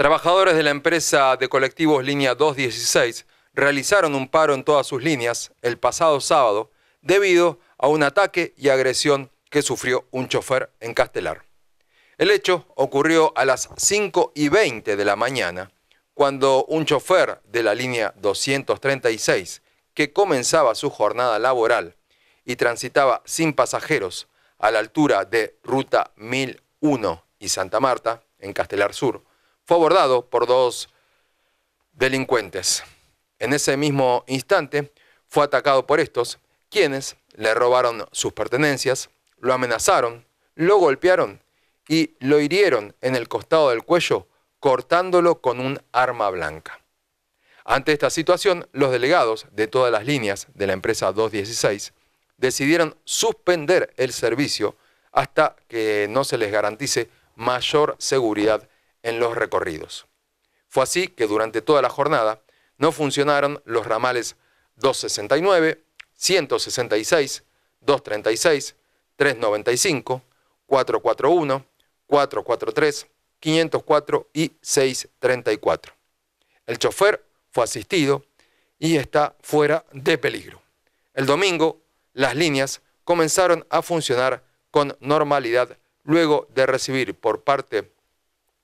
Trabajadores de la empresa de colectivos Línea 216 realizaron un paro en todas sus líneas el pasado sábado debido a un ataque y agresión que sufrió un chofer en Castelar. El hecho ocurrió a las 5 y 20 de la mañana, cuando un chofer de la línea 236, que comenzaba su jornada laboral y transitaba sin pasajeros a la altura de Ruta 1001 y Santa Marta, en Castelar Sur, fue abordado por dos delincuentes. En ese mismo instante fue atacado por estos, quienes le robaron sus pertenencias, lo amenazaron, lo golpearon y lo hirieron en el costado del cuello cortándolo con un arma blanca. Ante esta situación, los delegados de todas las líneas de la empresa 216 decidieron suspender el servicio hasta que no se les garantice mayor seguridad en los recorridos. Fue así que durante toda la jornada no funcionaron los ramales 269, 166, 236, 395, 441, 443, 504 y 634. El chofer fue asistido y está fuera de peligro. El domingo, las líneas comenzaron a funcionar con normalidad luego de recibir por parte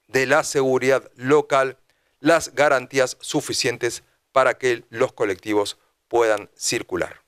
de la seguridad local las garantías suficientes para que los colectivos puedan circular.